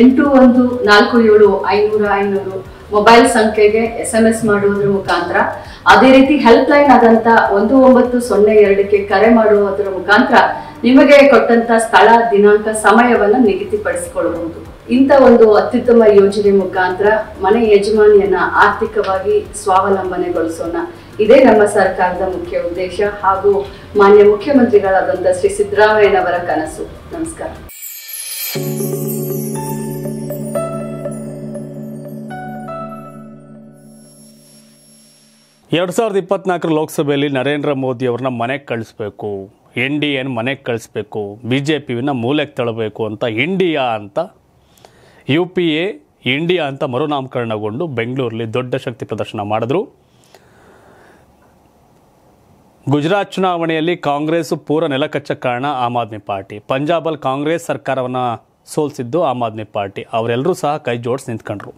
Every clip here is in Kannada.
ಎಂಟು ಒಂದು ನಾಲ್ಕು ಏಳು ಐನೂರ ಐನೂರು ಮೊಬೈಲ್ ಸಂಖ್ಯೆಗೆ ಎಸ್ ಎಂ ಎಸ್ ಮಾಡುವುದರ ಮುಖಾಂತರ ಅದೇ ರೀತಿ ಹೆಲ್ಪ್ ಲೈನ್ ಆದಂತ ಒಂದು ಒಂಬತ್ತು ಸೊನ್ನೆ ಎರಡಕ್ಕೆ ಕರೆ ಮಾಡುವುದರ ಮುಖಾಂತರ ನಿಮಗೆ ಕೊಟ್ಟಂತ ಸ್ಥಳ ದಿನಾಂಕ ಸಮಯವನ್ನು ನಿಗದಿಪಡಿಸಿಕೊಳ್ಳಬಹುದು ಇಂಥ ಒಂದು ಅತ್ಯುತ್ತಮ ಯೋಜನೆ ಮುಖಾಂತರ ಮನೆ ಯಜಮಾನಿಯನ್ನ ಆರ್ಥಿಕವಾಗಿ ಸ್ವಾವಲಂಬನೆಗೊಳಿಸೋಣ ಇದೇ ನಮ್ಮ ಸರ್ಕಾರದ ಮುಖ್ಯ ಉದ್ದೇಶ ಹಾಗೂ ಮಾನ್ಯ ಮುಖ್ಯಮಂತ್ರಿಗಳಾದಂಥ ಶ್ರೀ ಸಿದ್ದರಾಮಯ್ಯನವರ ಕನಸು ನಮಸ್ಕಾರ ಎರಡು ಸಾವಿರದ ಇಪ್ಪತ್ನಾಲ್ಕರ ಲೋಕಸಭೆಯಲ್ಲಿ ನರೇಂದ್ರ ಮೋದಿ ಅವ್ರನ್ನ ಮನೆಗೆ ಕಳಿಸ್ಬೇಕು ಎನ್ ಡಿ ಎನ್ ಮನೆಗೆ ಕಳಿಸ್ಬೇಕು ಬಿ ಜೆ ಪಿವಿನ ಮೂಲೆಗೆ ತಳಬೇಕು ಅಂತ ಇಂಡಿಯಾ ಅಂತ ಯು ಪಿ ಎ ಇಂಡಿಯಾ ಅಂತ ಮರುನಾಮಕರಣಗೊಂಡು ಬೆಂಗಳೂರಲ್ಲಿ ದೊಡ್ಡ ಶಕ್ತಿ ಪ್ರದರ್ಶನ ಮಾಡಿದ್ರು ಗುಜರಾತ್ ಚುನಾವಣೆಯಲ್ಲಿ ಕಾಂಗ್ರೆಸ್ ಪೂರ ನೆಲಕಚ್ಚ ಕಾರಣ ಆಮ್ ಆದ್ಮಿ ಪಾರ್ಟಿ ಪಂಜಾಬಲ್ಲಿ ಕಾಂಗ್ರೆಸ್ ಸರ್ಕಾರವನ್ನು ಸೋಲಿಸಿದ್ದು ಆಮ್ ಆದ್ಮಿ ಪಾರ್ಟಿ ಅವರೆಲ್ಲರೂ ಸಹ ಕೈ ಜೋಡಿಸಿ ನಿಂತ್ಕೊಂಡ್ರು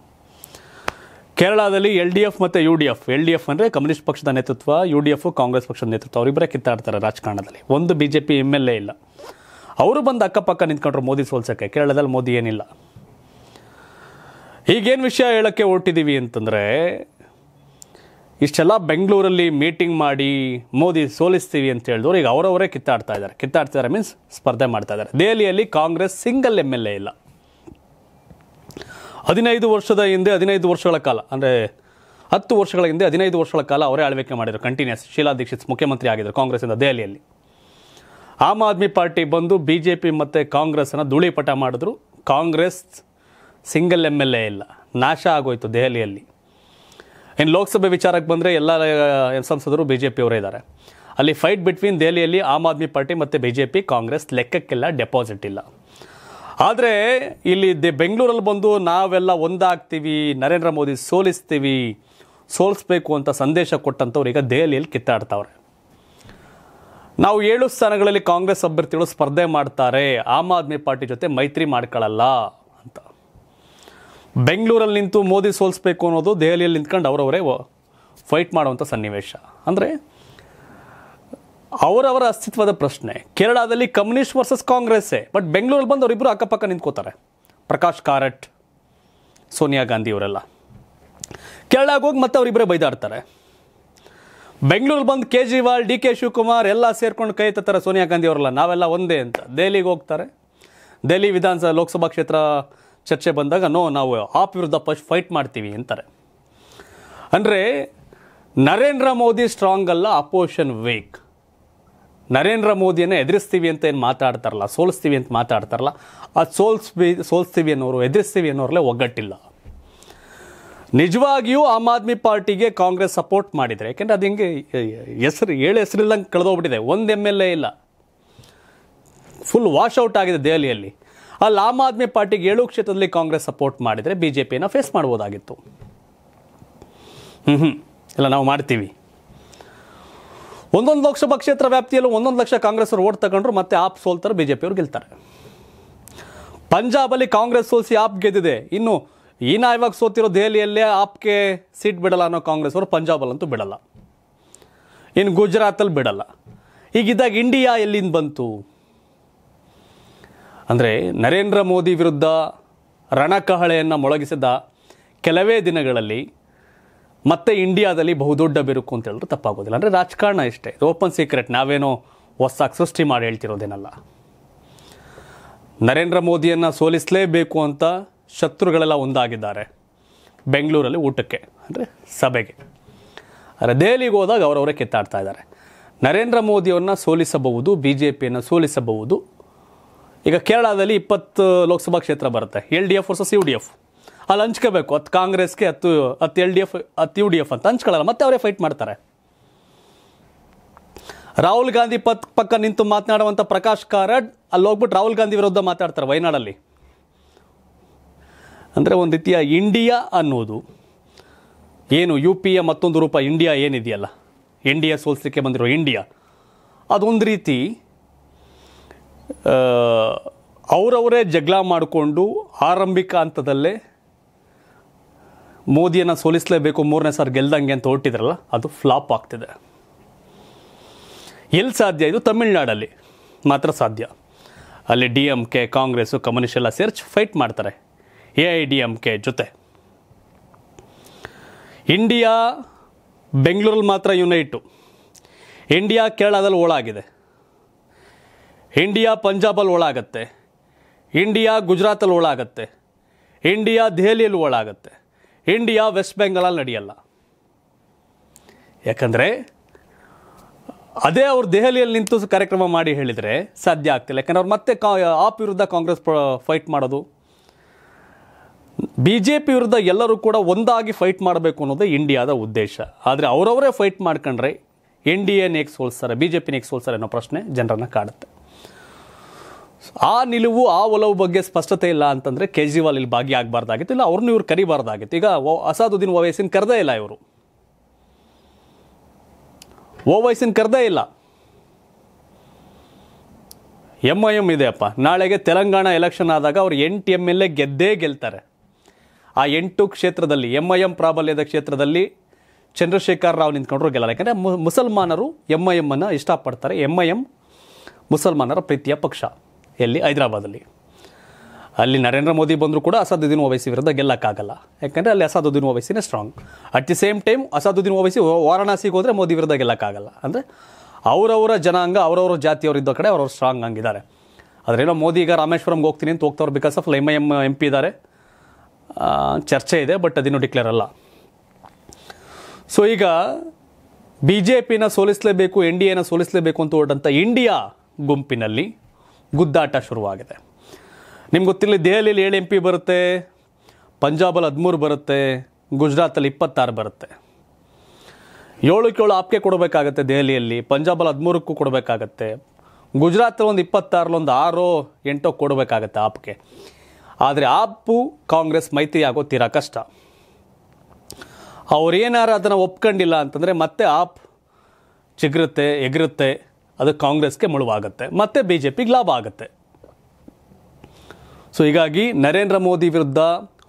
ಕೇರಳದಲ್ಲಿ ಎಲ್ ಡಿ ಎಫ್ ಮತ್ತು U D F L D F ಅಂದರೆ ಕಮ್ಯುನಿಸ್ಟ್ ಪಕ್ಷದ ನೇತೃತ್ವ ಯು ಡಿ ಎಫ್ ಕಾಂಗ್ರೆಸ್ ಪಕ್ಷದ ನೇತೃತ್ವ ಅವರಿಬ್ಬರೇ ಕಿತ್ತಾಡ್ತಾರೆ ರಾಜಕಾರಣದಲ್ಲಿ ಒಂದು B J P M L A ಇಲ್ಲ ಅವರು ಬಂದು ಅಕ್ಕಪಕ್ಕ ನಿಂತ್ಕೊಂಡ್ರು ಮೋದಿ ಸೋಲ್ಸೋಕ್ಕೆ ಕೇರಳದಲ್ಲಿ ಮೋದಿ ಏನಿಲ್ಲ ಈಗೇನು ವಿಷಯ ಹೇಳೋಕ್ಕೆ ಹೊರಟಿದ್ದೀವಿ ಅಂತಂದರೆ ಇಷ್ಟೆಲ್ಲ ಬೆಂಗಳೂರಲ್ಲಿ ಮೀಟಿಂಗ್ ಮಾಡಿ ಮೋದಿ ಸೋಲಿಸ್ತೀವಿ ಅಂತ ಹೇಳಿದವರು ಈಗ ಅವರವರೇ ಕಿತ್ತಾಡ್ತಾ ಇದ್ದಾರೆ ಕಿತ್ತಾಡ್ತಿದ್ದಾರೆ ಮೀನ್ಸ್ ಸ್ಪರ್ಧೆ ಮಾಡ್ತಾ ಇದ್ದಾರೆ ದೆಹಲಿಯಲ್ಲಿ Congress single M L A ಇಲ್ಲ ಹದಿನೈದು ವರ್ಷದ ಹಿಂದೆ ಹದಿನೈದು ವರ್ಷಗಳ ಕಾಲ ಅಂದರೆ ಹತ್ತು ವರ್ಷಗಳ ಹಿಂದೆ ಹದಿನೈದು ವರ್ಷಗಳ ಕಾಲ ಅವರೇ ಆಳ್ವಿಕೆ ಮಾಡಿದರು ಕಂಟಿನ್ಯೂಸ್ ಶೀಲಾ ದೀಕ್ಷಿತ್ ಮುಖ್ಯಮಂತ್ರಿ ಆಗಿದ್ದರು ಕಾಂಗ್ರೆಸ್ಸಿಂದ ದೆಹಲಿಯಲ್ಲಿ ಆಮ್ ಆದ್ಮಿ ಪಾರ್ಟಿ ಬಂದು ಬಿ ಜೆ ಪಿ ಮತ್ತು ಕಾಂಗ್ರೆಸ್ಸನ್ನು ಧೂಳಿಪಟ ಮಾಡಿದ್ರು Congress single M L A ಇಲ್ಲ ನಾಶ ಆಗೋಯಿತು ದೆಹಲಿಯಲ್ಲಿ ಇನ್ನು ಲೋಕಸಭೆ ವಿಚಾರಕ್ಕೆ ಬಂದರೆ ಎಲ್ಲ ಸಂಸದರು ಬಿ ಜೆ ಪಿಯವರೇ ಇದ್ದಾರೆ ಅಲ್ಲಿ ಫೈಟ್ ಬಿಟ್ವೀನ್ ದೆಹಲಿಯಲ್ಲಿ ಆಮ್ ಆದ್ಮಿ ಪಾರ್ಟಿ ಮತ್ತು ಬಿ ಜೆ ಪಿ ಕಾಂಗ್ರೆಸ್ ಲೆಕ್ಕಕ್ಕೆಲ್ಲ ಡೆಪಾಸಿಟ್ ಇಲ್ಲ ಆದರೆ ಇಲ್ಲಿ ದೆ ಬೆಂಗಳೂರಲ್ಲಿ ಬಂದು ನಾವೆಲ್ಲ ಒಂದಾಗ್ತೀವಿ ನರೇಂದ್ರ ಮೋದಿ ಸೋಲಿಸ್ತೀವಿ ಸೋಲಿಸ್ಬೇಕು ಅಂತ ಸಂದೇಶ ಕೊಟ್ಟಂಥವ್ರು ಈಗ ದೆಹಲಿಯಲ್ಲಿ ಕಿತ್ತಾಡ್ತಾವ್ರೆ ನಾವು ಏಳು ಸ್ಥಾನಗಳಲ್ಲಿ ಕಾಂಗ್ರೆಸ್ ಅಭ್ಯರ್ಥಿಗಳು ಸ್ಪರ್ಧೆ ಮಾಡ್ತಾರೆ ಆಮ್ ಆದ್ಮಿ ಪಾರ್ಟಿ ಜೊತೆ ಮೈತ್ರಿ ಮಾಡ್ಕೊಳ್ಳಲ್ಲ ಬೆಂಗಳೂರಲ್ಲಿ ನಿಂತು ಮೋದಿ ಸೋಲಿಸ್ಬೇಕು ಅನ್ನೋದು ದೆಹಲಿಯಲ್ಲಿ ನಿಂತ್ಕೊಂಡು ಅವರವರೇ ಫೈಟ್ ಮಾಡುವಂಥ ಸನ್ನಿವೇಶ ಅಂದರೆ ಅವರವರ ಅಸ್ತಿತ್ವದ ಪ್ರಶ್ನೆ ಕೇರಳದಲ್ಲಿ ಕಮ್ಯುನಿಸ್ಟ್ ವರ್ಸಸ್ ಕಾಂಗ್ರೆಸ್ಸೇ ಬಟ್ ಬೆಂಗಳೂರಲ್ಲಿ ಬಂದು ಅವರಿಬ್ಬರು ಅಕ್ಕಪಕ್ಕ ನಿಂತ್ಕೋತಾರೆ ಪ್ರಕಾಶ್ ಕಾರಟ್ ಸೋನಿಯಾ ಗಾಂಧಿ ಅವರೆಲ್ಲ ಕೇರಳಾಗ ಹೋಗಿ ಮತ್ತೆ ಅವರಿಬ್ಬರೇ ಬೈದಾಡ್ತಾರೆ ಬೆಂಗಳೂರಲ್ಲಿ ಬಂದು ಕೇಜ್ರಿವಾಲ್ ಡಿ ಕೆ ಶಿವಕುಮಾರ್ ಎಲ್ಲ ಸೇರ್ಕೊಂಡು ಕೈ ತತ್ತಾರೆ ಸೋನಿಯಾ ಗಾಂಧಿ ಅವರೆಲ್ಲ ನಾವೆಲ್ಲ ಒಂದೇ ಅಂತ ದೆಹಲಿಗೆ ಹೋಗ್ತಾರೆ ದೆಹಲಿ ವಿಧಾನಸಭಾ ಲೋಕಸಭಾ ಕ್ಷೇತ್ರ ಚರ್ಚೆ ಬಂದಾಗ ನೋ ನಾವು ಆಪ್ ವಿರುದ್ಧ ಪಶ್ ಫೈಟ್ ಮಾಡ್ತೀವಿ ಅಂತಾರೆ ಅಂದರೆ ನರೇಂದ್ರ ಮೋದಿ ಸ್ಟ್ರಾಂಗ್ ಅಲ್ಲ ಅಪೋಷನ್ ವೀಕ್ ನರೇಂದ್ರ ಮೋದಿಯನ್ನು ಎದುರಿಸ್ತೀವಿ ಅಂತ ಏನು ಮಾತಾಡ್ತಾರಲ್ಲ ಸೋಲಿಸ್ತೀವಿ ಅಂತ ಮಾತಾಡ್ತಾರಲ್ಲ ಅದು ಸೋಲ್ಸ್ಬಿ ಸೋಲಿಸ್ತೀವಿ ಅನ್ನೋರು ಎದುರಿಸ್ತೀವಿ ಅನ್ನೋರಲ್ಲೇ ಒಗ್ಗಟ್ಟಿಲ್ಲ ನಿಜವಾಗಿಯೂ ಆಮ್ ಆದ್ಮಿ ಪಾರ್ಟಿಗೆ ಕಾಂಗ್ರೆಸ್ ಸಪೋರ್ಟ್ ಮಾಡಿದರೆ ಯಾಕೆಂದರೆ ಅದು ಹಿಂಗೆ ಹೆಸರು ಏಳು ಹೆಸರಿಲ್ಲಂಗೆ ಕಳೆದೋಗ್ಬಿಟ್ಟಿದೆ ಒಂದು ಎಮ್ ಎಲ್ ಎ ಇಲ್ಲ ಫುಲ್ ಔಟ್ ಆಗಿದೆ ದೆಹಲಿಯಲ್ಲಿ ಅಲ್ಲಿ ಆಮ್ ಆದ್ಮಿ ಪಾರ್ಟಿಗೆ ಏಳು ಕ್ಷೇತ್ರದಲ್ಲಿ ಕಾಂಗ್ರೆಸ್ ಸಪೋರ್ಟ್ ಮಾಡಿದರೆ ಬಿ ಜೆ ಫೇಸ್ ಮಾಡ್ಬೋದಾಗಿತ್ತು ಹ್ಞೂ ಹ್ಞೂ ಇಲ್ಲ ನಾವು ಮಾಡ್ತೀವಿ ಒಂದೊಂದು ಲೋಕಸಭಾ ಕ್ಷೇತ್ರ ವ್ಯಾಪ್ತಿಯಲ್ಲೂ ಒಂದೊಂದು ಲಕ್ಷ ಕಾಂಗ್ರೆಸ್ ಅವರು ಓಟ್ ತಗೊಂಡ್ರು ಮತ್ತೆ ಆಪ್ ಸೋಲ್ತಾರೆ ಬಿ ಜೆ ಪಿಯವ್ರು ಗೆಲ್ತಾರೆ ಪಂಜಾಬಲ್ಲಿ ಕಾಂಗ್ರೆಸ್ ಸೋಲ್ಸಿ ಆಪ್ ಗೆದ್ದಿದೆ ಇನ್ನು ನಾ ಇವಾಗ ಸೋತಿರೋ ದೆಹಲಿಯಲ್ಲೇ ಆಪ್ಗೆ ಸೀಟ್ ಬಿಡಲ್ಲ ಅನ್ನೋ ಕಾಂಗ್ರೆಸ್ ಅವರು ಪಂಜಾಬಲ್ಲಂತೂ ಬಿಡಲ್ಲ ಇನ್ನು ಗುಜರಾತಲ್ಲಿ ಬಿಡಲ್ಲ ಈಗಿದ್ದಾಗ ಇಂಡಿಯಾ ಎಲ್ಲಿಂದ ಬಂತು ಅಂದರೆ ನರೇಂದ್ರ ಮೋದಿ ವಿರುದ್ಧ ರಣಕಹಳೆಯನ್ನು ಮೊಳಗಿಸಿದ ಕೆಲವೇ ದಿನಗಳಲ್ಲಿ ಮತ್ತೆ ಇಂಡಿಯಾದಲ್ಲಿ ಬಹುದೊಡ್ಡ ಬಿರುಕು ಅಂತ ಹೇಳಿದ್ರೆ ತಪ್ಪಾಗೋದಿಲ್ಲ ಅಂದರೆ ರಾಜಕಾರಣ ಇಷ್ಟೇ ಓಪನ್ ಸೀಕ್ರೆಟ್ ನಾವೇನೋ ಹೊಸಾಗಿ ಸೃಷ್ಟಿ ಮಾಡಿ ಹೇಳ್ತಿರೋದೇನಲ್ಲ ನರೇಂದ್ರ ಮೋದಿಯನ್ನು ಸೋಲಿಸಲೇಬೇಕು ಅಂತ ಶತ್ರುಗಳೆಲ್ಲ ಒಂದಾಗಿದ್ದಾರೆ ಬೆಂಗಳೂರಲ್ಲಿ ಊಟಕ್ಕೆ ಅಂದರೆ ಸಭೆಗೆ ಆದರೆ ದೆಹಲಿಗೆ ಹೋದಾಗ ಅವರವರೇ ಕೆತ್ತಾಡ್ತಾ ಇದ್ದಾರೆ ನರೇಂದ್ರ ಮೋದಿಯವ್ರನ್ನ ಸೋಲಿಸಬಹುದು ಬಿ ಜೆ ಪಿಯನ್ನು ಸೋಲಿಸಬಹುದು ಈಗ ಕೇರಳದಲ್ಲಿ ಇಪ್ಪತ್ತು ಲೋಕಸಭಾ ಕ್ಷೇತ್ರ ಬರುತ್ತೆ L D F versus U D F ಅಲ್ಲಿ ಹಂಚ್ಕೋಬೇಕು ಹತ್ತು ಕಾಂಗ್ರೆಸ್ಗೆ ಹತ್ತು ಹತ್ತು ಎಲ್ ಡಿ ಎಫ್ ಹತ್ತು ಯು ಡಿ ಎಫ್ ಅಂತ ಹಂಚ್ಕೊಳ್ಳಲ್ಲ ಮತ್ತೆ ಅವರೇ ಫೈಟ್ ಮಾಡ್ತಾರೆ ರಾಹುಲ್ ಗಾಂಧಿ ಪತ್ ಪಕ್ಕ ನಿಂತು ಮಾತನಾಡುವಂಥ ಪ್ರಕಾಶ್ ಕಾರಡ್ ಅಲ್ಲಿ ಹೋಗ್ಬಿಟ್ಟು ರಾಹುಲ್ ಗಾಂಧಿ ವಿರುದ್ಧ ಮಾತಾಡ್ತಾರೆ ವಯನಾಡಲ್ಲಿ ಅಂದರೆ ಒಂದು ರೀತಿಯ ಇಂಡಿಯಾ ಅನ್ನೋದು ಏನು ಯು ಪಿ ಎ ಮತ್ತೊಂದು ರೂಪ ಇಂಡಿಯಾ ಏನಿದೆಯಲ್ಲ ಎನ್ ಡಿ ಎ ಸೋಲ್ಸಲಿಕ್ಕೆ ಬಂದಿರೋ ಇಂಡಿಯಾ ಅದೊಂದು ರೀತಿ ಅವರವರೇ ಜಗಳ ಮಾಡಿಕೊಂಡು ಆರಂಭಿಕ ಹಂತದಲ್ಲೇ ಮೋದಿಯನ್ನು ಸೋಲಿಸಲೇಬೇಕು ಮೂರನೇ ಸಾರಿ ಗೆಲ್ದಂಗೆ ಅಂತ ಹೊರಟಿದ್ರಲ್ಲ ಅದು ಫ್ಲಾಪ್ ಆಗ್ತಿದೆ ಎಲ್ಲಿ ಸಾಧ್ಯ ಇದು ತಮಿಳ್ನಾಡಲ್ಲಿ ಮಾತ್ರ ಸಾಧ್ಯ ಅಲ್ಲಿ D M K Congress communist ಎಲ್ಲ ಸೇರ್ಚ್ ಫೈಟ್ ಮಾಡ್ತಾರೆ A I D M K ಜೊತೆ ಇಂಡಿಯಾ ಬೆಂಗಳೂರಲ್ಲಿ ಮಾತ್ರ ಯುನೈಟು ಇಂಡಿಯಾ ಕೇರಳದಲ್ಲಿ ಓಳಾಗಿದೆ ಇಂಡಿಯಾ ಪಂಜಾಬಲ್ಲಿ ಒಳಾಗತ್ತೆ ಇಂಡಿಯಾ ಗುಜರಾತಲ್ಲಿ ಒಳಾಗತ್ತೆ ಇಂಡಿಯಾ ದೆಹಲಿಯಲ್ಲಿ ಒಳಾಗತ್ತೆ ಇಂಡಿಯಾ ವೆಸ್ಟ್ ಬೆಂಗಾಲಲ್ಲಿ ನಡೆಯಲ್ಲ ಯಾಕಂದರೆ ಅದೇ ಅವ್ರು ದೆಹಲಿಯಲ್ಲಿ ನಿಂತು ಕಾರ್ಯಕ್ರಮ ಮಾಡಿ ಹೇಳಿದರೆ ಸಾಧ್ಯ ಆಗ್ತಿಲ್ಲ ಯಾಕಂದ್ರೆ ಅವ್ರು ಮತ್ತೆ ಕಾ ಆಪ್ ವಿರುದ್ಧ ಕಾಂಗ್ರೆಸ್ ಫೈಟ್ ಮಾಡೋದು ಬಿ ಜೆ ಪಿ ವಿರುದ್ಧ ಎಲ್ಲರೂ ಕೂಡ ಒಂದಾಗಿ ಫೈಟ್ ಮಾಡಬೇಕು ಅನ್ನೋದೇ ಇಂಡಿಯಾದ ಉದ್ದೇಶ ಆದರೆ ಅವರವರೇ ಫೈಟ್ ಮಾಡ್ಕೊಂಡ್ರೆ ಎನ್ ಡಿ ಎನ್ ನೇಕ್ ಸೋಲ್ಸ್ತಾರೆ ಬಿ ಜೆ ಪಿನ ಹೇಗೆ ಸೋಲ್ಸ್ತಾರೆ ಅನ್ನೋ ಪ್ರಶ್ನೆ ಜನರನ್ನು ಕಾಡುತ್ತೆ ಆ ನಿಲುವು ಆ ಒಲವು ಬಗ್ಗೆ ಸ್ಪಷ್ಟತೆ ಇಲ್ಲ ಅಂತಂದ್ರೆ ಕೇಜ್ರಿವಾಲ್ ಇಲ್ಲಿ ಭಾಗಿಯಾಗಬಾರ್ದಾಗಿತ್ತು ಇಲ್ಲ ಅವ್ರನ್ನ ಇವ್ರು ಕರಿಬಾರ್ದಾಗಿತ್ತು ಈಗ ಅಸಾದುದ್ದೀನ್ ಓವೈಸಿನ ಕರೆದೇ ಇಲ್ಲ ಇವರು ಓವೈಸಿನ್ ಕರೆದೇ ಇಲ್ಲ ಎಂ ಐ ಎಮ್ ಇದೆಯಪ್ಪ ನಾಳೆಗೆ ತೆಲಂಗಾಣ ಎಲೆಕ್ಷನ್ ಆದಾಗ ಅವ್ರು ಎಂಟು ಎಮ್ ಎಲ್ ಎ ಗೆದ್ದೇ ಗೆಲ್ತಾರೆ ಆ ಎಂಟು ಕ್ಷೇತ್ರದಲ್ಲಿ ಎಂ ಐ ಎಂ ಪ್ರಾಬಲ್ಯದ ಕ್ಷೇತ್ರದಲ್ಲಿ ಚಂದ್ರಶೇಖರ್ ರಾವ್ ನಿಂತ್ಕೊಂಡ್ರು ಗೆಲ್ಲ ಯಾಕಂದರೆ ಮುಸಲ್ಮಾನರು ಎಂ ಐ ಅನ್ನು ಇಷ್ಟಪಡ್ತಾರೆ ಎಂ ಐ ಎಂ ಮುಸಲ್ಮಾನರ ಪ್ರೀತಿಯ ಪಕ್ಷ ಎಲ್ಲಿ ಹೈದರಾಬಾದಲ್ಲಿ ಅಲ್ಲಿ ನರೇಂದ್ರ ಮೋದಿ ಬಂದರೂ ಕೂಡ ಅಸಾದುದ್ದೀನ್ ಓವೈಸಿ ವಿರುದ್ಧ ಗೆಲ್ಲಕ್ಕಾಗಲ್ಲ ಯಾಕಂದರೆ ಅಲ್ಲಿ ಅಸಾದುದ್ದೀನ್ ಓವೈಸಿನೇ strong at the same time Asaduddin Owaisi ವಾರಣಾಸಿಗೆ ಹೋದರೆ ಮೋದಿ ವಿರುದ್ಧ ಗೆಲ್ಲಕ್ಕಾಗಲ್ಲ ಅಂದರೆ ಅವರವರ ಜನಾಂಗ ಅವರವರ ಜಾತಿಯವರಿದ್ದ ಕಡೆ ಅವರವರು ಸ್ಟ್ರಾಂಗ್ ಹಂಗಿದ್ದಾರೆ ಅದರೇನೋ ಮೋದಿ ಈಗ ರಾಮೇಶ್ವರಂಗೆ ಹೋಗ್ತೀನಿ ಅಂತ ಹೋಗ್ತಾವ್ರು because of M I M M P ಇದ್ದಾರೆ ಚರ್ಚೆ ಇದೆ ಬಟ್ ಅದಿನ್ನೂ ಡಿಕ್ಲೇರ್ ಅಲ್ಲ ಸೊ ಈಗ ಬಿ ಜೆ ಪಿನ ಸೋಲಿಸಲೇಬೇಕು ಎನ್ ಡಿ ಎನ ಸೋಲಿಸಲೇಬೇಕು ಅಂತ ಹೊರಟಂಥ ಇಂಡಿಯಾ ಗುಂಪಿನಲ್ಲಿ ಗುದ್ದಾಟ ಶುರುವಾಗಿದೆ ನಿಮ್ಗೆ ಗೊತ್ತಿಲ್ಲ ದೆಹಲಿಯಲ್ಲಿ ಏಳು ಎಂ ಪಿ ಬರುತ್ತೆ ಪಂಜಾಬಲ್ಲಿ ಹದಿಮೂರು ಬರುತ್ತೆ ಗುಜರಾತಲ್ಲಿ ಇಪ್ಪತ್ತಾರು ಬರುತ್ತೆ ಏಳಕ್ಕೆ ಏಳು ಆಪ್ಕೆ ಕೊಡಬೇಕಾಗತ್ತೆ ದೆಹಲಿಯಲ್ಲಿ ಪಂಜಾಬಲ್ಲಿ ಹದಿಮೂರಕ್ಕೂ ಕೊಡಬೇಕಾಗತ್ತೆ ಗುಜರಾತಲ್ಲಿ ಒಂದು ಇಪ್ಪತ್ತಾರಲ್ಲಿ ಒಂದು ಆರೋ ಎಂಟೋ ಕೊಡಬೇಕಾಗತ್ತೆ ಆಪ್ಗೆ ಆದರೆ ಆಪು ಕಾಂಗ್ರೆಸ್ ಮೈತ್ರಿ ಆಗೋ ತೀರಾ ಕಷ್ಟ ಅವ್ರೇನಾರು ಅದನ್ನು ಒಪ್ಕೊಂಡಿಲ್ಲ ಅಂತಂದರೆ ಮತ್ತೆ ಆಪ್ ಚಿಗುರುತ್ತೆ ಎಗಿರುತ್ತೆ ಅದು ಕಾಂಗ್ರೆಸ್ಗೆ ಮುಳುವಾಗುತ್ತೆ ಮತ್ತೆ ಬಿ ಜೆ ಪಿಗೆ ಲಾಭ ಆಗುತ್ತೆ ಸೊ ಹೀಗಾಗಿ ನರೇಂದ್ರ ಮೋದಿ ವಿರುದ್ಧ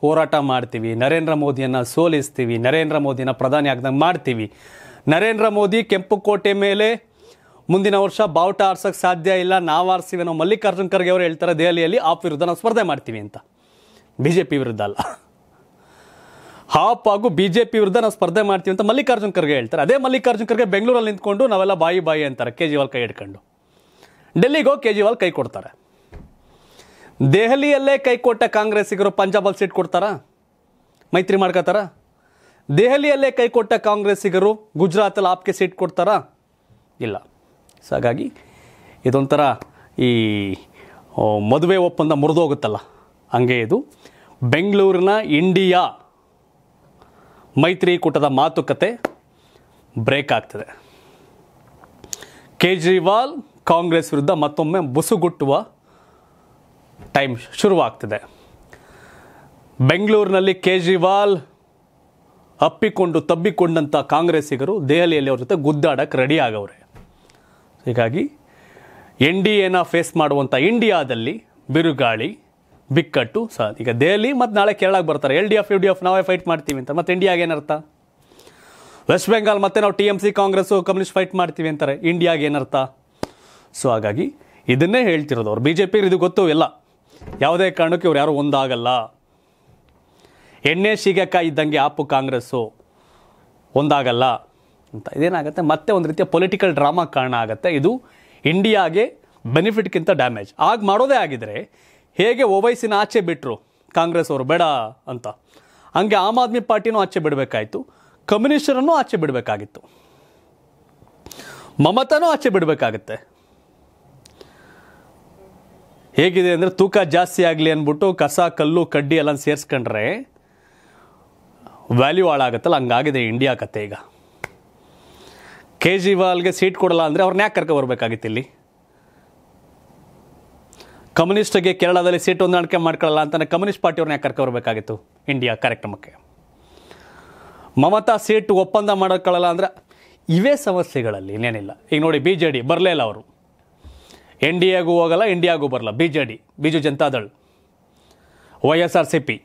ಹೋರಾಟ ಮಾಡ್ತೀವಿ ನರೇಂದ್ರ ಮೋದಿಯನ್ನು ಸೋಲಿಸ್ತೀವಿ ನರೇಂದ್ರ ಮೋದಿನ ಪ್ರಧಾನಿ ಆಗ್ದಂಗೆ ಮಾಡ್ತೀವಿ ನರೇಂದ್ರ ಮೋದಿ ಕೆಂಪು ಕೋಟೆ ಮೇಲೆ ಮುಂದಿನ ವರ್ಷ ಬಾವುಟ ಆರ್ಸೋಕ್ಕೆ ಸಾಧ್ಯ ಇಲ್ಲ ನಾವು ಆರಿಸ್ತೀವಿ ನಾವು ಮಲ್ಲಿಕಾರ್ಜುನ್ ಖರ್ಗೆ ಅವರು ಹೇಳ್ತಾರೆ ದೆಹಲಿಯಲ್ಲಿ ಆಪ್ ವಿರುದ್ಧ ನಾವು ಸ್ಪರ್ಧೆ ಮಾಡ್ತೀವಿ ಅಂತ ಬಿ ಜೆ ಪಿ ವಿರುದ್ಧ ಅಲ್ಲ ಹಾಪ್ ಹಾಗೂ ಬಿಜೆಪಿ ವಿರುದ್ಧ ನಾವು ಸ್ಪರ್ಧೆ ಮಾಡ್ತೀವಿ ಅಂತ ಮಲ್ಲಿಕಾರ್ಜುನ್ ಖರ್ಗೆ ಹೇಳ್ತಾರೆ ಅದೇ ಮಲ್ಲಿಕಾರ್ಜುನ್ ಖರ್ಗೆ ಬೆಂಗಳೂರಲ್ಲಿ ನಿಂತ್ಕೊಂಡು ನಾವೆಲ್ಲ ಬಾಯಿ ಬಾಯಿ ಅಂತಾರೆ ಕೇಜ್ರಿವಾಲ್ ಕೈ ಹಿಡ್ಕೊಂಡು ಡೆಲ್ಲಿಗೆ ಹೋಗಿ ಕೇಜ್ರಿವಾಲ್ ಕೈ ಕೊಡ್ತಾರೆ ದೆಹಲಿಯಲ್ಲೇ ಕೈ ಕೊಟ್ಟ ಕಾಂಗ್ರೆಸ್ಸಿಗರು ಪಂಜಾಬಲ್ಲಿ ಸೀಟ್ ಕೊಡ್ತಾರಾ ಮೈತ್ರಿ ಮಾಡ್ಕೋತಾರ ದೆಹಲಿಯಲ್ಲೇ ಕೈ ಕೊಟ್ಟ ಕಾಂಗ್ರೆಸ್ಸಿಗರು ಗುಜರಾತಲ್ಲಿ ಆಪ್ಗೆ ಸೀಟ್ ಕೊಡ್ತಾರಾ ಇಲ್ಲ ಸೊ ಹಾಗಾಗಿ ಇದೊಂಥರ ಈ ಮದುವೆ ಒಪ್ಪಂದ ಮುರಿದೋಗುತ್ತಲ್ಲ ಹಂಗೆ ಇದು ಬೆಂಗಳೂರಿನ ಇಂಡಿಯಾ ಮೈತ್ರಿಕೂಟದ ಮಾತುಕತೆ ಬ್ರೇಕ್ ಆಗ್ತದೆ ಕೇಜ್ರಿವಾಲ್ ಕಾಂಗ್ರೆಸ್ ವಿರುದ್ಧ ಮತ್ತೊಮ್ಮೆ ಬುಸುಗುಟ್ಟುವ ಟೈಮ್ ಶುರುವಾಗ್ತದೆ ಬೆಂಗಳೂರಿನಲ್ಲಿ ಕೇಜ್ರಿವಾಲ್ ಅಪ್ಪಿಕೊಂಡು ತಬ್ಬಿಕೊಂಡಂಥ ಕಾಂಗ್ರೆಸ್ಸಿಗರು ದೆಹಲಿಯಲ್ಲಿ ಅವ್ರ ಜೊತೆ ಗುದ್ದಾಡಕ್ಕೆ ರೆಡಿ ಆಗವ್ರೆ ಹೀಗಾಗಿ ಎನ್ ಡಿ ಎನ ಫೇಸ್ ಮಾಡುವಂಥ ಇಂಡಿಯಾದಲ್ಲಿ ಬಿರುಗಾಳಿ ಬಿಕ್ಕಟ್ಟು ಸಾಧ ಈಗ ದೆಹಲಿ ಮತ್ತು ನಾಳೆ ಕೇರಳಕ್ಕೆ ಬರ್ತಾರೆ L D F U D F ನಾವೇ ಫೈಟ್ ಮಾಡ್ತೀವಿ ಅಂತ ಮತ್ತು ಇಂಡಿಯಾಗೆ ಏನರ್ಥ ವೆಸ್ಟ್ ಬೆಂಗಾಲ್ ಮತ್ತೆ ನಾವು T M C Congress communist fight ಮಾಡ್ತೀವಿ ಅಂತಾರೆ ಇಂಡಿಯಾಗೆ ಏನರ್ಥ ಸೊ ಹಾಗಾಗಿ ಇದನ್ನೇ ಹೇಳ್ತಿರೋದು ಅವ್ರು ಬಿ ಜೆ ಪಿ ಇದು ಗೊತ್ತು ಇಲ್ಲ ಯಾವುದೇ ಕಾರಣಕ್ಕೆ ಇವ್ರು ಯಾರೂ ಒಂದಾಗಲ್ಲ ಎಣ್ಣೆ ಶೀಗಕ್ಕಾಯಿ ಇದ್ದಂಗೆ ಆಪು ಕಾಂಗ್ರೆಸ್ಸು ಒಂದಾಗಲ್ಲ ಅಂತ ಇದೇನಾಗುತ್ತೆ ಮತ್ತೆ ಒಂದು ರೀತಿಯ ಪೊಲಿಟಿಕಲ್ ಡ್ರಾಮಾ ಕಾರಣ ಆಗುತ್ತೆ ಇದು ಇಂಡಿಯಾಗೆ ಬೆನಿಫಿಟ್ಗಿಂತ ಡ್ಯಾಮೇಜ್ ಆಗ ಮಾಡೋದೇ ಆಗಿದರೆ ಹೇಗೆ ಓವೈಸಿನ ಆಚೆ ಬಿಟ್ಟರು ಕಾಂಗ್ರೆಸ್ ಅವರು ಬೇಡ ಅಂತ ಹಂಗೆ ಆಮ್ ಆದ್ಮಿ ಪಾರ್ಟಿನೂ ಆಚೆ ಬಿಡಬೇಕಾಯಿತು ಕಮ್ಯುನಿಸ್ಟರನ್ನು ಆಚೆ ಬಿಡಬೇಕಾಗಿತ್ತು ಮಮತನೂ ಆಚೆ ಬಿಡಬೇಕಾಗತ್ತೆ ಹೇಗಿದೆ ಅಂದರೆ ತೂಕ ಜಾಸ್ತಿ ಆಗಲಿ ಅಂದ್ಬಿಟ್ಟು ಕಸ ಕಲ್ಲು ಕಡ್ಡಿ ಎಲ್ಲ ಸೇರಿಸ್ಕೊಂಡ್ರೆ ವ್ಯಾಲ್ಯೂ ಹಾಳಾಗತ್ತಲ್ಲ ಹಂಗಾಗಿದೆ ಇಂಡಿಯಾ ಕತೆ ಈಗ ಕೇಜ್ರಿವಾಲ್ಗೆ ಸೀಟ್ ಕೊಡಲ್ಲ ಅಂದರೆ ಅವ್ರನ್ನ ಯಾಕೆ ಕರ್ಕೊ ಬರಬೇಕಾಗಿತ್ತು ಇಲ್ಲಿ ಕಮ್ಯುನಿಸ್ಟ್ಗೆ ಕೇರಳದಲ್ಲಿ ಸೀಟು ಹೊಂದಾಣಿಕೆ ಮಾಡ್ಕೊಳ್ಳಲ್ಲ ಅಂತಾನೆ ಕಮ್ಯುನಿಸ್ಟ್ ಪಾರ್ಟಿಯವ್ರನ್ನ ಯಾಕೆ ಇಂಡಿಯಾ ಕಾರ್ಯಕ್ರಮಕ್ಕೆ ಮಮತಾ ಸೀಟು ಒಪ್ಪಂದ ಮಾಡ್ಕೊಳ್ಳಲ್ಲ ಅಂದರೆ ಇವೇ ಸಮಸ್ಯೆಗಳಲ್ಲಿ ಇನ್ನೇನಿಲ್ಲ ಈಗ ನೋಡಿ ಬಿ ಜೆ ಡಿ ಬರಲೇ ಇಲ್ಲ ಅವರು ಎನ್ ಡಿ ಎಗೂ ಹೋಗಲ್ಲ ಇಂಡಿಯಾಗೂ ಬರಲ್ಲ B J D Biju Janata Dal Y S R C P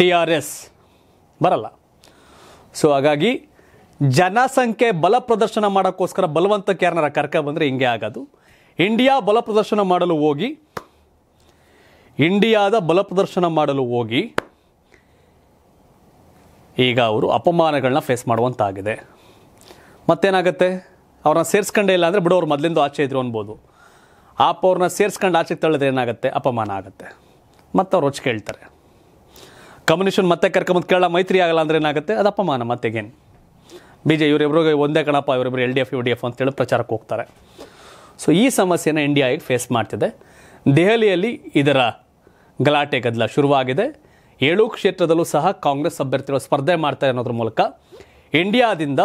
T R S ಬರಲ್ಲ ಸೊ ಹಾಗಾಗಿ ಜನಸಂಖ್ಯೆ ಬಲ ಪ್ರದರ್ಶನ ಮಾಡೋಕ್ಕೋಸ್ಕರ ಬಲವಂತಕ್ಕೆ ಯಾರನ್ನ ಕರ್ಕ ಬಂದರೆ ಹಿಂಗೆ ಆಗೋದು ಇಂಡಿಯಾ ಬಲ ಪ್ರದರ್ಶನ ಮಾಡಲು ಹೋಗಿ ಇಂಡಿಯಾದ ಬಲಪ್ರದರ್ಶನ ಮಾಡಲು ಹೋಗಿ ಈಗ ಅವರು ಅಪಮಾನಗಳನ್ನ ಫೇಸ್ ಮಾಡುವಂತಾಗಿದೆ ಮತ್ತೇನಾಗುತ್ತೆ ಅವ್ರನ್ನ ಸೇರಿಸ್ಕೊಂಡೇ ಇಲ್ಲ ಅಂದರೆ ಬಿಡೋರು ಮೊದಲಿಂದ ಆಚೆ ಇದ್ರು ಅನ್ಬೋದು ಆಪ ಅವ್ರನ್ನ ಸೇರಿಸ್ಕೊಂಡು ಆಚೆಗೆ ತಳ್ಳಿದ್ರೆ ಏನಾಗುತ್ತೆ ಅಪಮಾನ ಆಗುತ್ತೆ ಮತ್ತು ಅವ್ರು ಹೊಚ್ಚಿ ಕೇಳ್ತಾರೆ ಕಮ್ಯುನಿಷನ್ ಮತ್ತೆ ಕರ್ಕೊಂಬಂದು ಕೇಳ ಮೈತ್ರಿ ಆಗಲ್ಲ ಅಂದರೆ ಏನಾಗುತ್ತೆ ಅದು ಅಪಮಾನ ಮತ್ತೆಗೇನು ಬಿ ಜೆ ಇವರಿಬ್ರಿಗೆ ಒಂದೇ ಕಣಪ್ಪ ಇವರಿಬ್ಬರು L D F U D F ಅಂತೇಳಿ ಪ್ರಚಾರಕ್ಕೆ ಹೋಗ್ತಾರೆ ಸೊ ಈ ಸಮಸ್ಯೆನ ಇಂಡಿಯಾ ಈಗ ಫೇಸ್ ಮಾಡ್ತಿದೆ ದೆಹಲಿಯಲ್ಲಿ ಇದರ ಗಲಾಟೆ ಗದ್ದಲ ಶುರುವಾಗಿದೆ ಏಳು ಕ್ಷೇತ್ರದಲ್ಲೂ ಸಹ ಕಾಂಗ್ರೆಸ್ ಅಭ್ಯರ್ಥಿಗಳು ಸ್ಪರ್ಧೆ ಮಾಡ್ತಾರೆ ಅನ್ನೋದ್ರ ಮೂಲಕ ಇಂಡಿಯಾದಿಂದ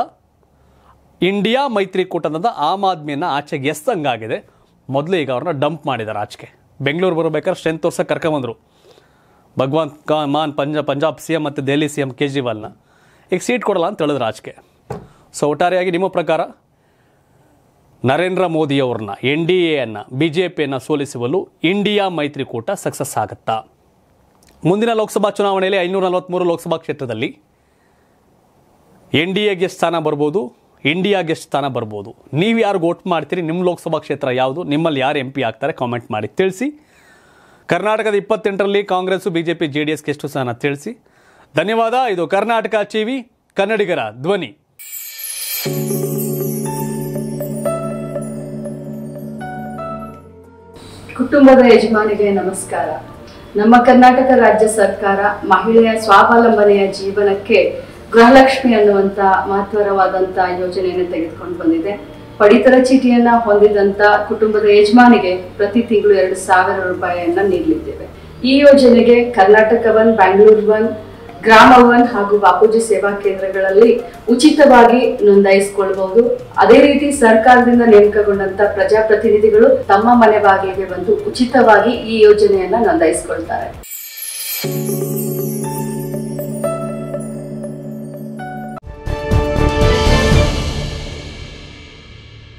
ಇಂಡಿಯಾ ಮೈತ್ರಿಕೂಟದ ಆಮ್ ಆದ್ಮಿಯನ್ನು ಆಚೆಗೆ ಎಸ್ದಂಗಾಗಿದೆ ಮೊದಲು ಈಗ ಅವ್ರನ್ನ ಡಂಪ್ ಮಾಡಿದ್ದಾರೆ ಆಚೆಗೆ ಬೆಂಗಳೂರು ಬರಬೇಕಾದ್ರೆ ಸ್ಟ್ರೆಂತ್ ತೋರ್ಸಕ್ಕೆ ಕರ್ಕೊಂಬಂದರು ಭಗವಂತ್ ಕಾ ಮಾನ್ ಪಂಜಾಬ್ ಪಂಜಾಬ್ ಸಿ ಎಮ್ ಮತ್ತು ದೆಹಲಿ ಸಿ ಎಂ ಕೇಜ್ರಿವಾಲ್ನ ಈಗ ಸೀಟ್ ಕೊಡಲ್ಲ ಅಂತ ಹೇಳಿದ್ರು ಆಚೆಗೆ ಸೊ ಒಟ್ಟಾರೆಯಾಗಿ ನಿಮ್ಮ ಪ್ರಕಾರ ನರೇಂದ್ರ ಮೋದಿಯವ್ರನ್ನ ಎನ್ ಡಿ ಎನ್ನ ಬಿ ಜೆ ಪಿಯನ್ನು ಸೋಲಿಸುವಲ್ಲಿ ಇಂಡಿಯಾ ಮೈತ್ರಿಕೂಟ ಸಕ್ಸಸ್ ಆಗುತ್ತಾ ಮುಂದಿನ ಲೋಕಸಭಾ ಚುನಾವಣೆಯಲ್ಲಿ ಐನೂರ ನಲವತ್ತ್ಮೂರು ಲೋಕಸಭಾ ಕ್ಷೇತ್ರದಲ್ಲಿ ಎನ್ ಡಿ ಎಗೆ ಸ್ಥಾನ ಬರ್ಬೋದು ಇಂಡಿಯಾಗೆ ಸ್ಥಾನ ಬರ್ಬೋದು ನೀವು ಯಾರು ವೋಟ್ ಮಾಡ್ತೀರಿ ನಿಮ್ಮ ಲೋಕಸಭಾ ಕ್ಷೇತ್ರ ಯಾವುದು ನಿಮ್ಮಲ್ಲಿ ಯಾರು ಎಂ ಪಿ ಆಗ್ತಾರೆ ಕಾಮೆಂಟ್ ಮಾಡಿ ತಿಳಿಸಿ ಕರ್ನಾಟಕದ ಇಪ್ಪತ್ತೆಂಟರಲ್ಲಿ Congress B J P J D ಎಸ್ಗೆ ಎಷ್ಟು ಸ್ಥಾನ ತಿಳಿಸಿ ಧನ್ಯವಾದ ಇದು ಕರ್ನಾಟಕ ಟಿವಿ ಕನ್ನಡಿಗರ ಧ್ವನಿ ಕುಟುಂಬದ ಯಜಮಾನಿಗೆ ನಮಸ್ಕಾರ ನಮ್ಮ ಕರ್ನಾಟಕ ರಾಜ್ಯ ಸರ್ಕಾರ ಮಹಿಳೆಯ ಸ್ವಾವಲಂಬನೆಯ ಜೀವನಕ್ಕೆ ಗೃಹಲಕ್ಷ್ಮಿ ಅನ್ನುವಂತ ಮಹತ್ವರವಾದಂಥ ಯೋಜನೆಯನ್ನು ತೆಗೆದುಕೊಂಡು ಬಂದಿದೆ ಪಡಿತರ ಚೀಟಿಯನ್ನ ಹೊಂದಿದಂಥ ಕುಟುಂಬದ ಯಜಮಾನಿಗೆ ಪ್ರತಿ ತಿಂಗಳು ಎರಡು ಸಾವಿರ ರೂಪಾಯಿಯನ್ನ ನೀಡಲಿದ್ದೇವೆ ಈ ಯೋಜನೆಗೆ ಕರ್ನಾಟಕ ಬಂದ್ ಬ್ಯಾಂಗ್ಳೂರ್ ಒನ್ ಗ್ರಾಮ ಭವನ್ ಹಾಗೂ ಬಾಪೂಜಿ ಸೇವಾ ಕೇಂದ್ರಗಳಲ್ಲಿ ಉಚಿತವಾಗಿ ನೋಂದಾಯಿಸಿಕೊಳ್ಳಬಹುದು ಅದೇ ರೀತಿ ಸರ್ಕಾರದಿಂದ ನೇಮಕಗೊಂಡಂತ ಪ್ರಜಾಪ್ರತಿನಿಧಿಗಳು ತಮ್ಮ ಮನೆ ಬಾಗಿಲಿಗೆ ಬಂದು ಉಚಿತವಾಗಿ ಈ ಯೋಜನೆಯನ್ನ ನೋಂದಾಯಿಸಿಕೊಳ್ತಾರೆ